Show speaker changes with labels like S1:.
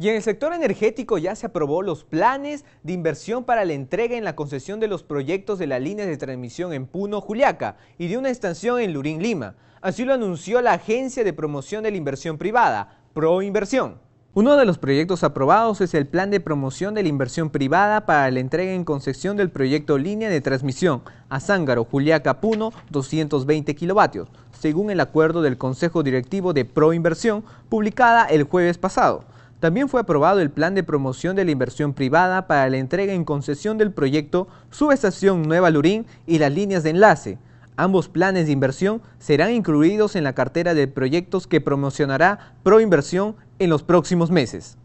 S1: Y en el sector energético ya se aprobó los planes de inversión para la entrega en la concesión de los proyectos de la línea de transmisión en Puno, Juliaca y de una estación en Lurín, Lima. Así lo anunció la Agencia de Promoción de la Inversión Privada, Proinversión. Uno de los proyectos aprobados es el Plan de Promoción de la Inversión Privada para la entrega en concesión del proyecto Línea de Transmisión a Zángaro, Juliaca, Puno, 220 kilovatios, según el acuerdo del Consejo Directivo de Proinversión publicada el jueves pasado. También fue aprobado el Plan de Promoción de la Inversión Privada para la entrega en concesión del proyecto Subestación Nueva Lurín y las líneas de enlace. Ambos planes de inversión serán incluidos en la cartera de proyectos que promocionará Proinversión en los próximos meses.